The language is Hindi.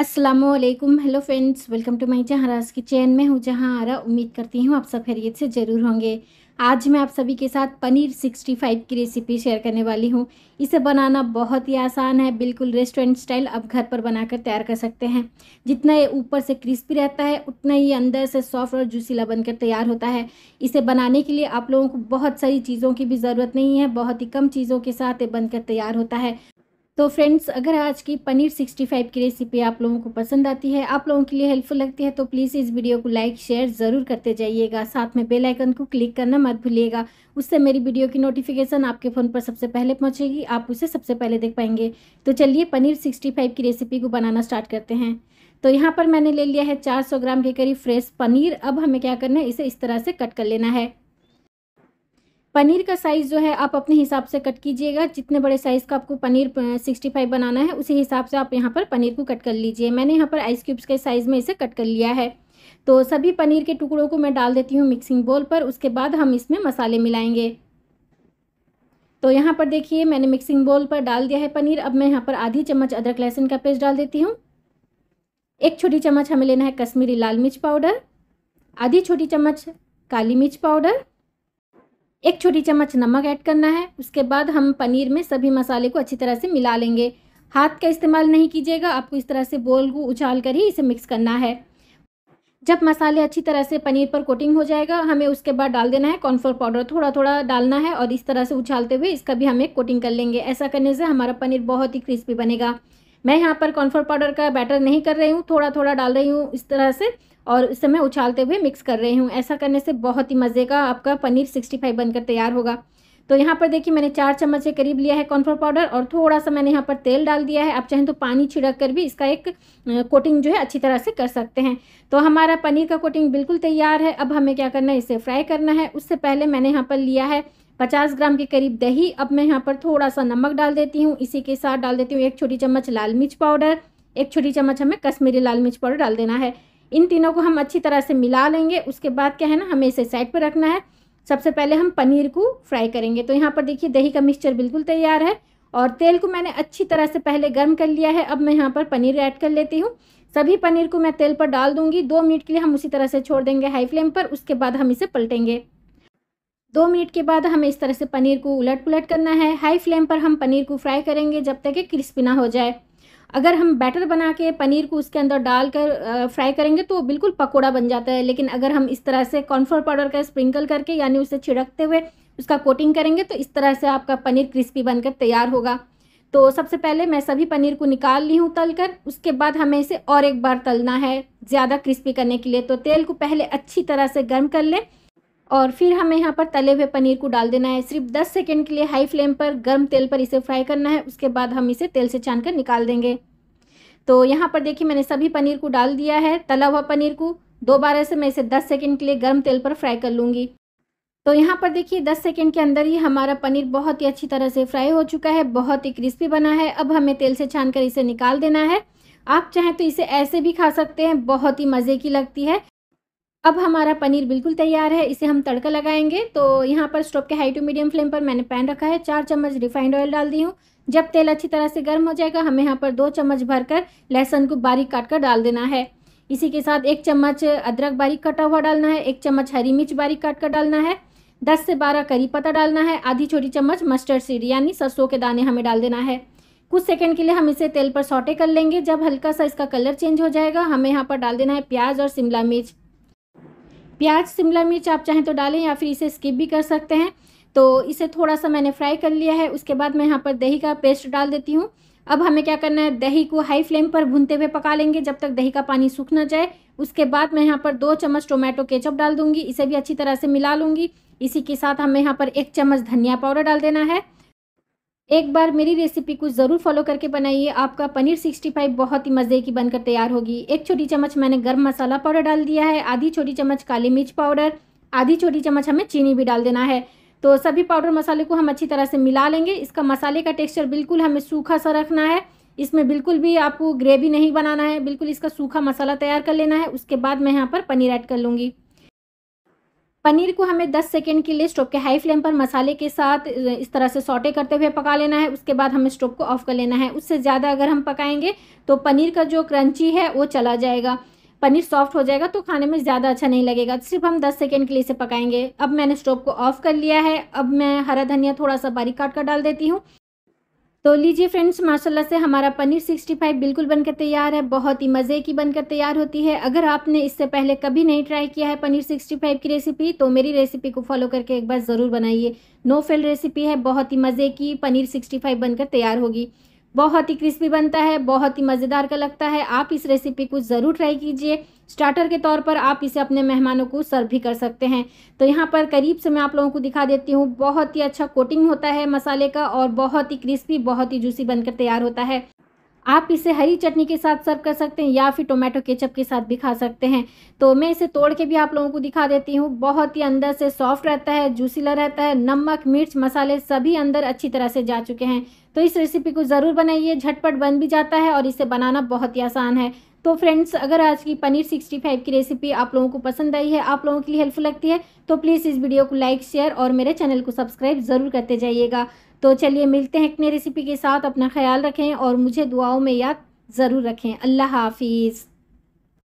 Aslam hello friends welcome to my my kitchen में हूँ जहाँ आरा उम्मीद करती हूँ आप सब खैरियत से ज़रूर होंगे आज मैं आप सभी के साथ पनीर 65 की रेसिपी शेयर करने वाली हूँ इसे बनाना बहुत ही आसान है बिल्कुल रेस्टोरेंट स्टाइल आप घर पर बनाकर तैयार कर सकते हैं जितना ये ऊपर से क्रिस्पी रहता है उतना ही अंदर से सॉफ्ट और जूसीला बनकर तैयार होता है इसे बनाने के लिए आप लोगों को बहुत सारी चीज़ों की भी ज़रूरत नहीं है बहुत ही कम चीज़ों के साथ ये बनकर तैयार होता है तो फ्रेंड्स अगर आज की पनीर 65 की रेसिपी आप लोगों को पसंद आती है आप लोगों के लिए हेल्पफुल लगती है तो प्लीज़ इस वीडियो को लाइक शेयर ज़रूर करते जाइएगा साथ में बेल आइकन को क्लिक करना मत भूलिएगा उससे मेरी वीडियो की नोटिफिकेशन आपके फ़ोन पर सबसे पहले पहुँचेगी आप उसे सबसे पहले देख पाएंगे तो चलिए पनीर सिक्सटी की रेसिपी को बनाना स्टार्ट करते हैं तो यहाँ पर मैंने ले लिया है चार ग्राम के करीब फ्रेश पनीर अब हमें क्या करना है इसे इस तरह से कट कर लेना है पनीर का साइज़ जो है आप अपने हिसाब से कट कीजिएगा जितने बड़े साइज़ का आपको पनीर सिक्सटी फाइव बनाना है उसी हिसाब से आप यहाँ पर पनीर को कट कर लीजिए मैंने यहाँ पर आइस क्यूब्स के साइज़ में इसे कट कर लिया है तो सभी पनीर के टुकड़ों को मैं डाल देती हूँ मिक्सिंग बोल पर उसके बाद हम इसमें मसाले मिलाएंगे तो यहाँ पर देखिए मैंने मिक्सिंग बोल पर डाल दिया है पनीर अब मैं यहाँ पर आधी चम्मच अदरक लहसुन का पेस्ट डाल देती हूँ एक छोटी चम्मच हमें लेना है कश्मीरी लाल मिर्च पाउडर आधी छोटी चम्मच काली मिर्च पाउडर एक छोटी चम्मच नमक ऐड करना है उसके बाद हम पनीर में सभी मसाले को अच्छी तरह से मिला लेंगे हाथ का इस्तेमाल नहीं कीजिएगा आपको इस तरह से बोल को उछाल कर ही इसे मिक्स करना है जब मसाले अच्छी तरह से पनीर पर कोटिंग हो जाएगा हमें उसके बाद डाल देना है कॉर्नफ्लोर पाउडर थोड़ा थोड़ा डालना है और इस तरह से उछालते हुए इसका भी हम एक कोटिंग कर लेंगे ऐसा करने से हमारा पनीर बहुत ही क्रिस्पी बनेगा मैं यहाँ पर कॉर्नफ्लोर पाउडर का बैटर नहीं कर रही हूँ थोड़ा थोड़ा डाल रही हूँ इस तरह से और इस मैं उछालते हुए मिक्स कर रही हूँ ऐसा करने से बहुत ही मज़े का आपका पनीर सिक्सटी फाइव बनकर तैयार होगा तो यहाँ पर देखिए मैंने चार चम्मच के करीब लिया है कॉर्नफ्लोर पाउडर और थोड़ा सा मैंने यहाँ पर तेल डाल दिया है आप चाहें तो पानी छिड़क कर भी इसका एक कोटिंग जो है अच्छी तरह से कर सकते हैं तो हमारा पनीर का कोटिंग बिल्कुल तैयार है अब हमें क्या करना है इसे फ्राई करना है उससे पहले मैंने यहाँ पर लिया है पचास ग्राम के करीब दही अब मैं यहाँ पर थोड़ा सा नमक डाल देती हूँ इसी के साथ डाल देती हूँ एक छोटी चम्मच लाल मिर्च पाउडर एक छोटी चम्मच हमें कश्मीरी लाल मिर्च पाउडर डाल देना है इन तीनों को हम अच्छी तरह से मिला लेंगे उसके बाद क्या है ना हमें इसे साइड पर रखना है सबसे पहले हम पनीर को फ्राई करेंगे तो यहाँ पर देखिए दही का मिक्सचर बिल्कुल तैयार है और तेल को मैंने अच्छी तरह से पहले गर्म कर लिया है अब मैं यहाँ पर पनीर ऐड कर लेती हूँ सभी पनीर को मैं तेल पर डाल दूंगी दो मिनट के लिए हम उसी तरह से छोड़ देंगे हाई फ्लेम पर उसके बाद हम इसे पलटेंगे दो मिनट के बाद हमें इस तरह से पनीर को उलट पुलट करना है हाई फ्लेम पर हम पनीर को फ्राई करेंगे जब तक कि क्रिस्पी ना हो जाए अगर हम बैटर बना के पनीर को उसके अंदर डाल कर फ्राई करेंगे तो बिल्कुल पकोड़ा बन जाता है लेकिन अगर हम इस तरह से कॉर्नफ्लोर पाउडर का स्प्रिंकल करके यानी उसे छिड़कते हुए उसका कोटिंग करेंगे तो इस तरह से आपका पनीर क्रिस्पी बनकर तैयार होगा तो सबसे पहले मैं सभी पनीर को निकाल ली हूँ तल कर उसके बाद हमें इसे और एक बार तलना है ज़्यादा क्रिस्पी करने के लिए तो तेल को पहले अच्छी तरह से गर्म कर लें और फिर हमें यहाँ पर तले हुए पनीर को डाल देना है सिर्फ 10 सेकेंड के लिए हाई फ्लेम पर गर्म तेल पर इसे फ्राई करना है उसके बाद हम इसे तेल से छान कर निकाल देंगे तो यहाँ पर देखिए मैंने सभी पनीर को डाल दिया है तला हुआ पनीर को दोबारा से मैं इसे 10 सेकेंड के लिए गर्म तेल पर फ्राई कर लूँगी तो यहाँ पर देखिए दस सेकेंड के अंदर ही हमारा पनीर बहुत ही अच्छी तरह से फ्राई हो चुका है बहुत ही क्रिस्पी बना है अब हमें तेल से छान कर इसे निकाल देना है आप चाहें तो इसे ऐसे भी खा सकते हैं बहुत ही मज़े की लगती है अब हमारा पनीर बिल्कुल तैयार है इसे हम तड़का लगाएंगे तो यहाँ पर स्टोव के हाई टू मीडियम फ्लेम पर मैंने पैन रखा है चार चम्मच रिफाइंड ऑयल डाल दी हूँ जब तेल अच्छी तरह से गर्म हो जाएगा हमें यहाँ पर दो चम्मच भरकर लहसुन को बारीक काट कर डाल देना है इसी के साथ एक चम्मच अदरक बारीक कटा हुआ डालना है एक चम्मच हरी मिर्च बारीक काट कर डालना है दस से बारह करी पत्ता डालना है आधी छोटी चम्मच मस्टर्ड सीड यानी सरसों के दाने हमें डाल देना है कुछ सेकंड के लिए हम इसे तेल पर सौटे कर लेंगे जब हल्का सा इसका कलर चेंज हो जाएगा हमें यहाँ पर डाल देना है प्याज और शिमला मिर्च प्याज शिमला मिर्च आप चाहें तो डालें या फिर इसे स्किप भी कर सकते हैं तो इसे थोड़ा सा मैंने फ्राई कर लिया है उसके बाद मैं यहाँ पर दही का पेस्ट डाल देती हूँ अब हमें क्या करना है दही को हाई फ्लेम पर भूनते हुए पका लेंगे जब तक दही का पानी सूख ना जाए उसके बाद मैं यहाँ पर दो चम्मच टोमेटो केचप डाल दूंगी इसे भी अच्छी तरह से मिला लूँगी इसी के साथ हमें यहाँ पर एक चम्मच धनिया पाउडर डाल देना है एक बार मेरी रेसिपी को ज़रूर फॉलो करके बनाइए आपका पनीर 65 बहुत ही मज़े की बनकर तैयार होगी एक छोटी चम्मच मैंने गर्म मसाला पाउडर डाल दिया है आधी छोटी चम्मच काली मिर्च पाउडर आधी छोटी चम्मच हमें चीनी भी डाल देना है तो सभी पाउडर मसाले को हम अच्छी तरह से मिला लेंगे इसका मसाले का टेक्स्चर बिल्कुल हमें सूखा सा रखना है इसमें बिल्कुल भी आपको ग्रेवी नहीं बनाना है बिल्कुल इसका सूखा मसाला तैयार कर लेना है उसके बाद मैं यहाँ पर पनीर ऐड कर लूँगी पनीर को हमें 10 सेकेंड के लिए स्टोव के हाई फ्लेम पर मसाले के साथ इस तरह से सौटे करते हुए पका लेना है उसके बाद हमें स्टोव को ऑफ कर लेना है उससे ज़्यादा अगर हम पकाएंगे तो पनीर का जो क्रंची है वो चला जाएगा पनीर सॉफ्ट हो जाएगा तो खाने में ज़्यादा अच्छा नहीं लगेगा सिर्फ हम 10 सेकेंड के लिए इसे पकाएंगे अब मैंने स्टोव को ऑफ कर लिया है अब मैं हरा धनिया थोड़ा सा बारीक काट कर डाल देती हूँ तो लीजिए फ्रेंड्स माशाल्लाह से हमारा पनीर 65 बिल्कुल बनकर तैयार है बहुत ही मज़े की बनकर तैयार होती है अगर आपने इससे पहले कभी नहीं ट्राई किया है पनीर 65 की रेसिपी तो मेरी रेसिपी को फॉलो करके एक बार ज़रूर बनाइए नो फेल रेसिपी है बहुत ही मज़े की पनीर 65 बनकर तैयार होगी बहुत ही क्रिस्पी बनता है बहुत ही मज़ेदार का लगता है आप इस रेसिपी को ज़रूर ट्राई कीजिए स्टार्टर के तौर पर आप इसे अपने मेहमानों को सर्व भी कर सकते हैं तो यहाँ पर करीब से मैं आप लोगों को दिखा देती हूँ बहुत ही अच्छा कोटिंग होता है मसाले का और बहुत ही क्रिस्पी बहुत ही जूसी बनकर तैयार होता है आप इसे हरी चटनी के साथ सर्व कर सकते हैं या फिर टोमेटो केचप के साथ भी खा सकते हैं तो मैं इसे तोड़ के भी आप लोगों को दिखा देती हूँ बहुत ही अंदर से सॉफ्ट रहता है जूसीला रहता है नमक मिर्च मसाले सभी अंदर अच्छी तरह से जा चुके हैं तो इस रेसिपी को ज़रूर बनाइए झटपट बन भी जाता है और इसे बनाना बहुत ही आसान है तो फ्रेंड्स अगर आज की पनीर सिक्सटी फाइव की रेसिपी आप लोगों को पसंद आई है आप लोगों के लिए हेल्पफुल लगती है तो प्लीज़ इस वीडियो को लाइक शेयर और मेरे चैनल को सब्सक्राइब ज़रूर करते जाइएगा तो चलिए मिलते हैं अपने रेसिपी के साथ अपना ख्याल रखें और मुझे दुआओं में याद ज़रूर रखें अल्लाह हाफिज़